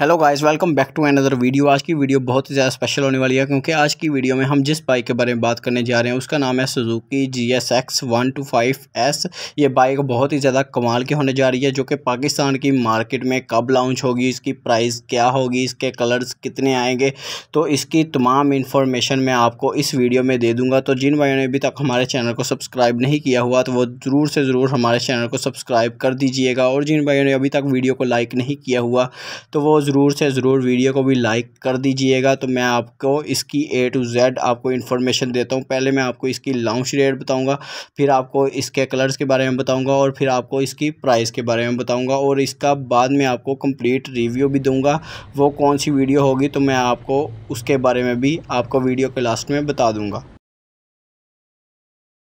hello guys welcome back to another video आज की video बहुत ही ज़्यादा स्पेशल होने वाली है क्योंकि आज की वीडियो में हम जिस बाइक के बारे में बात करने जा रहे हैं उसका नाम है Suzuki G S X one two five S ये बाइक बहुत ही ज़्यादा कमाल की होने जा रही है जो कि पाकिस्तान की मार्केट में कब लॉन्च होगी इसकी प्राइस क्या होगी इसके कलर्स कितने आएंगे तो इसकी तमाम इन्फॉर्मेशन मैं आपको इस वीडियो में दे दूँगा तो जिन भाइयों ने अभी तक हमारे चैनल को सब्सक्राइब नहीं किया हुआ तो वो ज़रूर से ज़रूर हमारे चैनल को सब्सक्राइब कर दीजिएगा और जिन भाइयों ने अभी तक वीडियो को लाइक नहीं किया हुआ तो वो ज़रूर से ज़रूर वीडियो को भी लाइक कर दीजिएगा तो मैं आपको इसकी ए टू जेड आपको इन्फॉर्मेशन देता हूँ पहले मैं आपको इसकी लॉन्च रेट बताऊँगा फिर आपको इसके कलर्स के बारे में बताऊँगा और फिर आपको इसकी प्राइस के बारे में बताऊँगा और इसका बाद में आपको कम्प्लीट रिव्यू भी दूँगा वो कौन सी वीडियो होगी तो मैं आपको उसके बारे में भी आपको वीडियो के लास्ट में बता दूँगा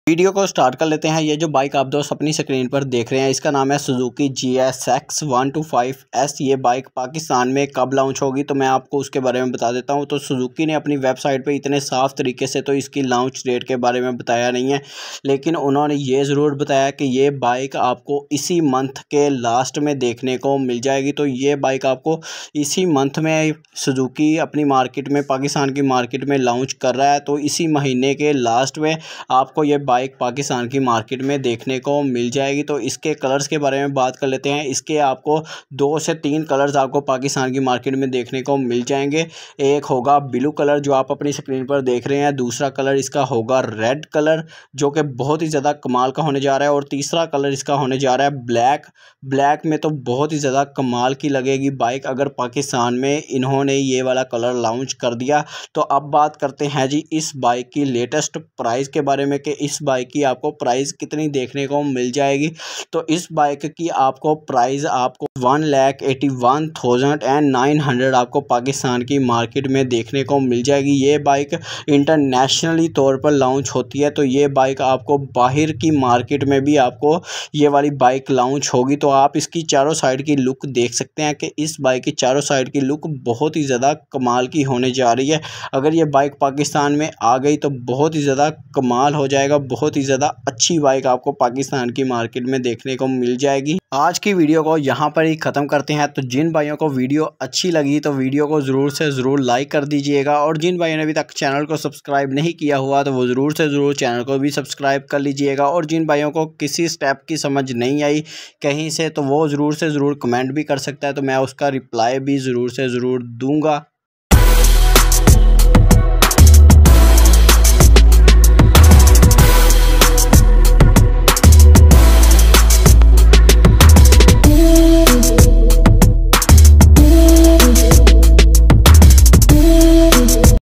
वीडियो को स्टार्ट कर लेते हैं ये जो बाइक आप दोस्त अपनी स्क्रीन पर देख रहे हैं इसका नाम है Suzuki G S X one two five S ये बाइक पाकिस्तान में कब लॉन्च होगी तो मैं आपको उसके बारे में बता देता हूँ तो सुजुकी ने अपनी वेबसाइट पे इतने साफ तरीके से तो इसकी लॉन्च डेट के बारे में बताया नहीं है लेकिन उन्होंने ये ज़रूर बताया कि ये बाइक आपको इसी मंथ के लास्ट में देखने को मिल जाएगी तो ये बाइक आपको इसी मंथ में सुजुकी अपनी मार्केट में पाकिस्तान की मार्केट में लॉन्च कर रहा है तो इसी महीने के लास्ट में आपको ये बाइक बाइक पाकिस्तान की मार्केट में देखने को मिल जाएगी तो इसके कलर्स के बारे में बात कर लेते हैं इसके आपको दो से तीन कलर्स आपको पाकिस्तान की मार्केट में देखने को मिल जाएंगे एक होगा ब्लू कलर जो आप अपनी स्क्रीन पर देख रहे हैं दूसरा कलर इसका होगा रेड कलर जो कि बहुत ही ज़्यादा कमाल का होने जा रहा है और तीसरा कलर इसका होने जा रहा है ब्लैक ब्लैक में तो बहुत ही ज़्यादा कमाल की लगेगी बाइक अगर पाकिस्तान में इन्होंने ये वाला कलर लॉन्च कर दिया तो अब बात करते हैं जी इस बाइक की लेटेस्ट प्राइस के बारे में कि इस बाइक की आपको प्राइस कितनी देखने को मिल जाएगी तो इस बाइक की आपको प्राइस आपको one lakh eighty one thousand and nine hundred आपको पाकिस्तान की मार्केट में देखने को मिल जाएगी ये बाइक इंटरनेशनली तौर पर लॉन्च होती है तो ये बाइक आपको बाहर की मार्केट में भी आपको ये वाली बाइक लॉन्च होगी तो आप इसकी चारों साइड की लुक देख सकते हैं कि इस बाइक की चारों साइड की लुक बहुत ही ज़्यादा कमाल की होने जा रही है अगर ये बाइक पाकिस्तान में आ गई तो बहुत ही ज़्यादा कमाल हो जाएगा बहुत ही ज़्यादा अच्छी बाइक आपको पाकिस्तान की मार्केट में देखने को मिल जाएगी आज की वीडियो को यहाँ पर ही ख़त्म करते हैं तो जिन भाइयों को वीडियो अच्छी लगी तो वीडियो को ज़रूर से ज़रूर लाइक कर दीजिएगा और जिन भाइयों ने अभी तक चैनल को सब्सक्राइब नहीं किया हुआ तो वो ज़रूर से ज़रूर चैनल को भी सब्सक्राइब कर लीजिएगा और जिन भाइयों को किसी स्टेप की समझ नहीं आई कहीं से तो वो ज़रूर से ज़रूर कमेंट भी कर सकता है तो मैं उसका रिप्लाई भी ज़रूर से ज़रूर दूंगा